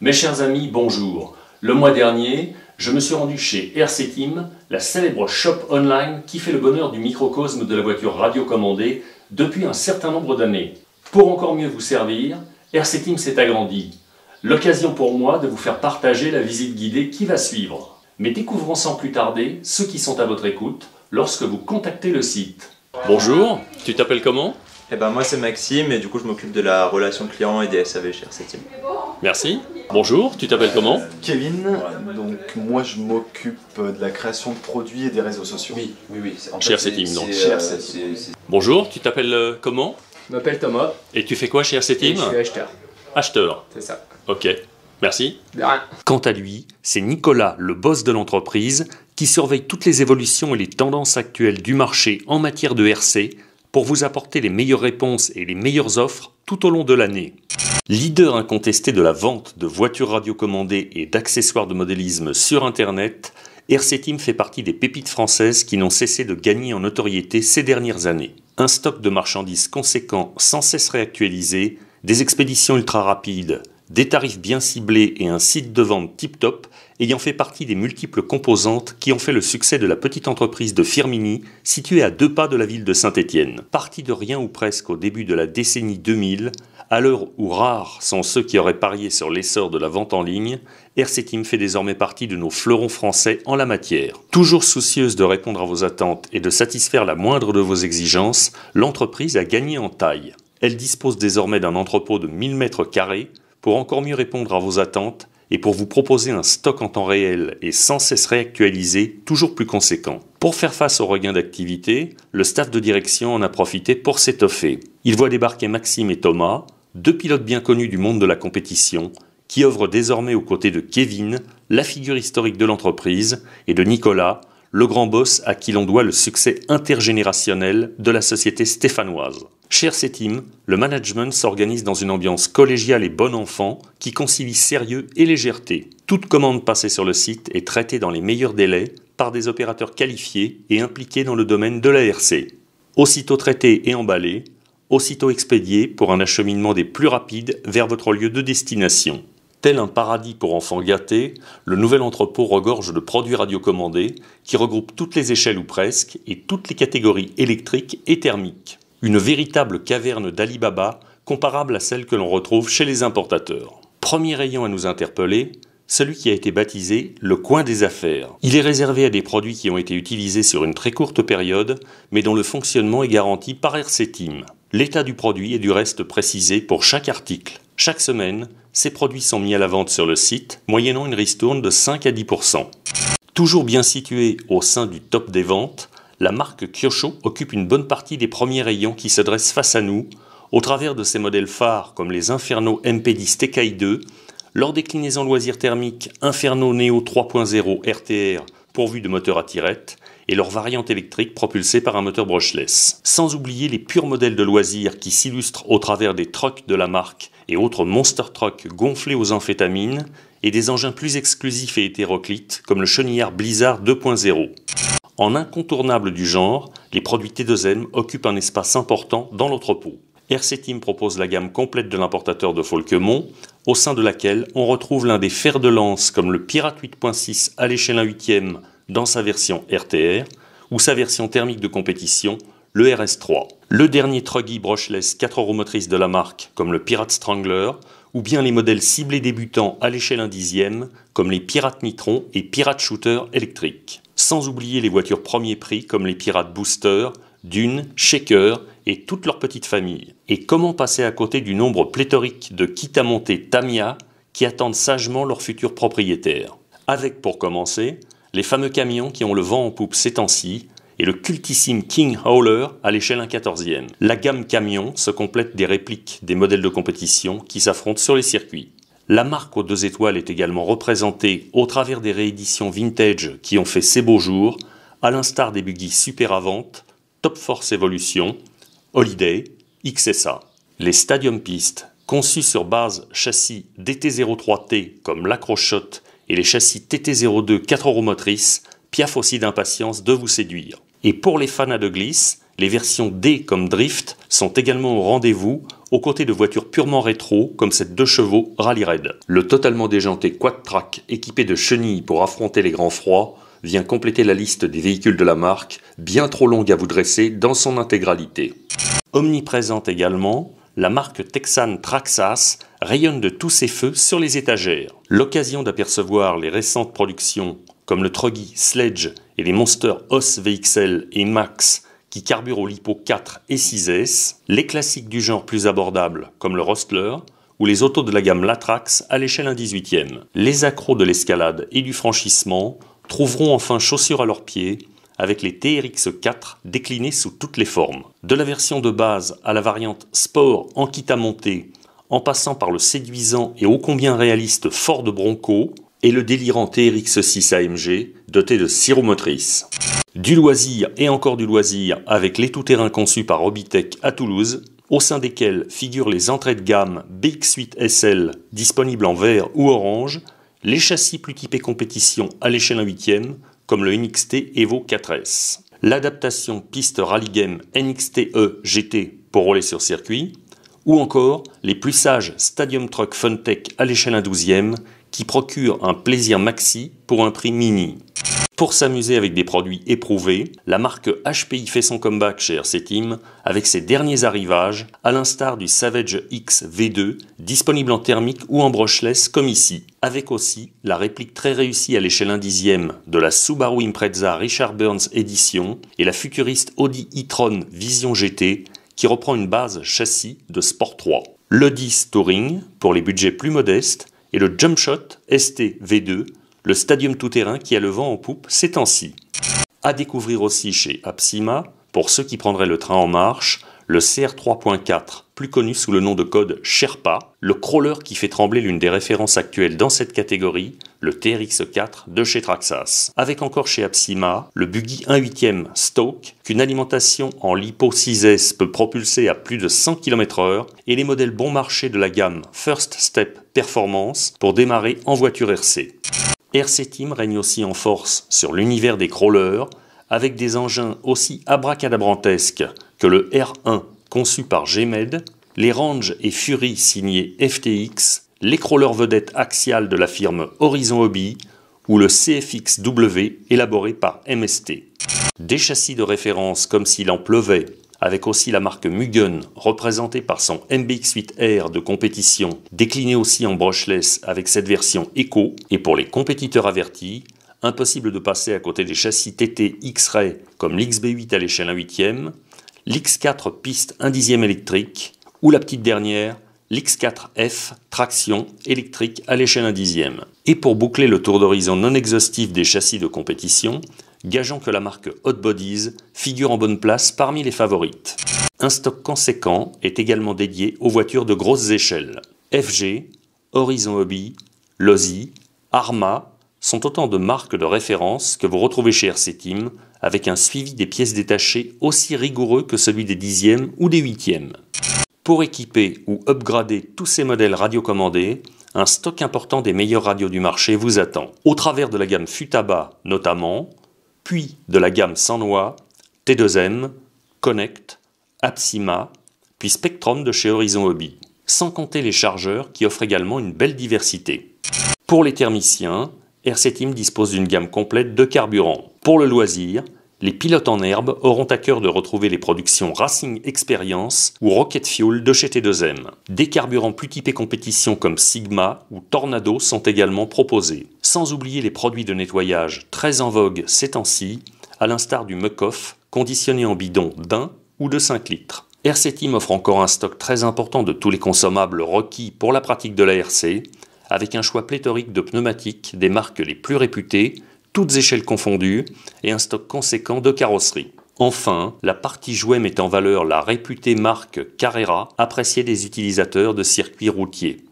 Mes chers amis, bonjour. Le mois dernier, je me suis rendu chez RCTIM, la célèbre shop online qui fait le bonheur du microcosme de la voiture radiocommandée depuis un certain nombre d'années. Pour encore mieux vous servir, RCTIM s'est agrandi. L'occasion pour moi de vous faire partager la visite guidée qui va suivre. Mais découvrons sans plus tarder ceux qui sont à votre écoute lorsque vous contactez le site. Bonjour, tu t'appelles comment eh ben moi c'est Maxime et du coup je m'occupe de la relation client et des SAV chez RC Team. Merci. Bonjour, tu t'appelles comment euh, Kevin, donc moi je m'occupe de la création de produits et des réseaux sociaux. Oui, oui, oui. En RC Team donc. Euh, Bonjour, tu t'appelles euh, comment Je m'appelle Thomas. Et tu fais quoi chez RC Team Je suis acheteur. Acheteur C'est ça. Ok, merci. De rien. Quant à lui, c'est Nicolas, le boss de l'entreprise, qui surveille toutes les évolutions et les tendances actuelles du marché en matière de RC pour vous apporter les meilleures réponses et les meilleures offres tout au long de l'année. Leader incontesté de la vente de voitures radiocommandées et d'accessoires de modélisme sur Internet, Team fait partie des pépites françaises qui n'ont cessé de gagner en notoriété ces dernières années. Un stock de marchandises conséquent sans cesse réactualisé, des expéditions ultra rapides, des tarifs bien ciblés et un site de vente tip-top ayant fait partie des multiples composantes qui ont fait le succès de la petite entreprise de Firmini, située à deux pas de la ville de Saint-Étienne. Partie de rien ou presque au début de la décennie 2000, à l'heure où rares sont ceux qui auraient parié sur l'essor de la vente en ligne, Team fait désormais partie de nos fleurons français en la matière. Toujours soucieuse de répondre à vos attentes et de satisfaire la moindre de vos exigences, l'entreprise a gagné en taille. Elle dispose désormais d'un entrepôt de 1000 mètres carrés pour encore mieux répondre à vos attentes et pour vous proposer un stock en temps réel et sans cesse réactualisé, toujours plus conséquent. Pour faire face au regain d'activité, le staff de direction en a profité pour s'étoffer. Il voit débarquer Maxime et Thomas, deux pilotes bien connus du monde de la compétition, qui œuvrent désormais aux côtés de Kevin, la figure historique de l'entreprise, et de Nicolas, le grand boss à qui l'on doit le succès intergénérationnel de la société stéphanoise. Cher CETIM, le management s'organise dans une ambiance collégiale et bon enfant qui concilie sérieux et légèreté. Toute commande passée sur le site est traitée dans les meilleurs délais par des opérateurs qualifiés et impliqués dans le domaine de l'ARC. Aussitôt traitée et emballée, aussitôt expédiée pour un acheminement des plus rapides vers votre lieu de destination. Tel un paradis pour enfants gâtés, le nouvel entrepôt regorge de produits radiocommandés qui regroupent toutes les échelles ou presque et toutes les catégories électriques et thermiques une véritable caverne d'Alibaba comparable à celle que l'on retrouve chez les importateurs. Premier rayon à nous interpeller, celui qui a été baptisé le coin des affaires. Il est réservé à des produits qui ont été utilisés sur une très courte période, mais dont le fonctionnement est garanti par RCTIM. L'état du produit est du reste précisé pour chaque article. Chaque semaine, ces produits sont mis à la vente sur le site, moyennant une ristourne de 5 à 10 Toujours bien situé au sein du top des ventes, la marque Kyosho occupe une bonne partie des premiers rayons qui se dressent face à nous, au travers de ses modèles phares comme les Inferno MP10 TKI2, leur déclinaison loisirs thermique Inferno Neo 3.0 RTR pourvue de moteur à tirette, et leur variante électrique propulsée par un moteur brushless. Sans oublier les purs modèles de loisirs qui s'illustrent au travers des trucks de la marque et autres monster trucks gonflés aux amphétamines et des engins plus exclusifs et hétéroclites comme le chenillard Blizzard 2.0. En incontournable du genre, les produits T2M occupent un espace important dans l'entrepôt. Team propose la gamme complète de l'importateur de Folkemont, au sein de laquelle on retrouve l'un des fers de lance comme le Pirate 8.6 à l'échelle 1 8 dans sa version RTR ou sa version thermique de compétition, le RS3. Le dernier truggy brushless 4 roues motrices de la marque, comme le Pirate Strangler, ou bien les modèles ciblés débutants à l'échelle 1 dixième, comme les Pirate Nitron et Pirate Shooter électriques sans oublier les voitures premier prix comme les Pirates Booster, Dune, Shaker et toute leur petite familles. Et comment passer à côté du nombre pléthorique de kits à monter Tamiya qui attendent sagement leurs futurs propriétaires Avec pour commencer, les fameux camions qui ont le vent en poupe ces temps-ci et le cultissime King Hauler à l'échelle 1/14e. La gamme camion se complète des répliques des modèles de compétition qui s'affrontent sur les circuits. La marque aux deux étoiles est également représentée au travers des rééditions vintage qui ont fait ses beaux jours, à l'instar des buggy avante Top Force Evolution, Holiday, XSA. Les Stadium Pistes, conçus sur base châssis DT03T comme l'Acrochotte et les châssis TT02 4 roues motrices, piaffent aussi d'impatience de vous séduire. Et pour les fans à glisse, glisses, les versions D comme Drift sont également au rendez-vous aux côtés de voitures purement rétro comme cette deux chevaux Rally Red. Le totalement déjanté Quad Track équipé de chenilles pour affronter les grands froids vient compléter la liste des véhicules de la marque, bien trop longue à vous dresser dans son intégralité. Omniprésente également, la marque Texan Traxas rayonne de tous ses feux sur les étagères. L'occasion d'apercevoir les récentes productions comme le Troggy, Sledge et les Monster Os VXL et Max qui carbure au lipo 4 et 6S, les classiques du genre plus abordables comme le Rostler ou les autos de la gamme Latrax à l'échelle 1 18e. Les accros de l'escalade et du franchissement trouveront enfin chaussures à leurs pieds avec les TRX4 déclinés sous toutes les formes. De la version de base à la variante Sport en kit à monter, en passant par le séduisant et ô combien réaliste Ford Bronco et le délirant TRX6 AMG doté de sirop roues motrices du loisir et encore du loisir avec les tout-terrains conçus par Robitech à Toulouse, au sein desquels figurent les entrées de gamme Big 8 SL disponibles en vert ou orange, les châssis plus typés compétition à l'échelle 1 8 comme le NXT Evo 4S, l'adaptation piste rallygame Game nxt e GT pour rouler sur circuit, ou encore les plus sages Stadium Truck Funtech à l'échelle 1 12e qui procurent un plaisir maxi pour un prix mini. Pour s'amuser avec des produits éprouvés, la marque HPI fait son comeback chez RC Team avec ses derniers arrivages, à l'instar du Savage X V2, disponible en thermique ou en brushless comme ici, avec aussi la réplique très réussie à l'échelle 1 dixième de la Subaru Impreza Richard Burns Edition et la futuriste Audi e-tron Vision GT qui reprend une base châssis de Sport 3. Le 10 Touring, pour les budgets plus modestes, et le Jumpshot ST V2 le stadium tout-terrain qui a le vent en poupe ces temps-ci. À découvrir aussi chez Apsima, pour ceux qui prendraient le train en marche, le CR3.4, plus connu sous le nom de code Sherpa, le crawler qui fait trembler l'une des références actuelles dans cette catégorie, le TRX4 de chez Traxas. Avec encore chez Apsima, le buggy 1 8 Stoke, qu'une alimentation en lipo 6S peut propulser à plus de 100 km/h, et les modèles bon marché de la gamme First Step Performance pour démarrer en voiture RC. Team règne aussi en force sur l'univers des crawlers, avec des engins aussi abracadabrantesques que le R1 conçu par Gmed, les Range et Fury signés FTX, les crawlers vedettes axiales de la firme Horizon Hobby ou le CFXW élaboré par MST. Des châssis de référence comme s'il en pleuvait avec aussi la marque Mugen, représentée par son MBX8 R de compétition, déclinée aussi en brushless avec cette version Echo. et pour les compétiteurs avertis, impossible de passer à côté des châssis TT X-Ray comme l'XB8 à l'échelle 1 8e, l'X4 piste 1 dixième électrique, ou la petite dernière, l'X4F traction électrique à l'échelle 1 dixième. Et pour boucler le tour d'horizon non exhaustif des châssis de compétition, gageant que la marque Hot Bodies figure en bonne place parmi les favorites. Un stock conséquent est également dédié aux voitures de grosses échelles. FG, Horizon Hobby, Lozy, Arma sont autant de marques de référence que vous retrouvez chez RC Team avec un suivi des pièces détachées aussi rigoureux que celui des dixièmes ou des huitièmes. Pour équiper ou upgrader tous ces modèles radiocommandés, un stock important des meilleures radios du marché vous attend. Au travers de la gamme Futaba notamment, puis de la gamme noix, T2M, Connect, Apsima, puis Spectrum de chez Horizon Hobby, sans compter les chargeurs qui offrent également une belle diversité. Pour les thermiciens, RC Team dispose d'une gamme complète de carburants. Pour le loisir, les pilotes en herbe auront à cœur de retrouver les productions Racing Experience ou Rocket Fuel de chez T2M. Des carburants plus typés compétition comme Sigma ou Tornado sont également proposés. Sans oublier les produits de nettoyage très en vogue ces temps-ci, à l'instar du Muc-Off conditionné en bidon d'un ou de 5 litres. RC Team offre encore un stock très important de tous les consommables requis pour la pratique de la RC, avec un choix pléthorique de pneumatiques des marques les plus réputées toutes échelles confondues, et un stock conséquent de carrosseries. Enfin, la partie jouet met en valeur la réputée marque Carrera, appréciée des utilisateurs de circuits routiers.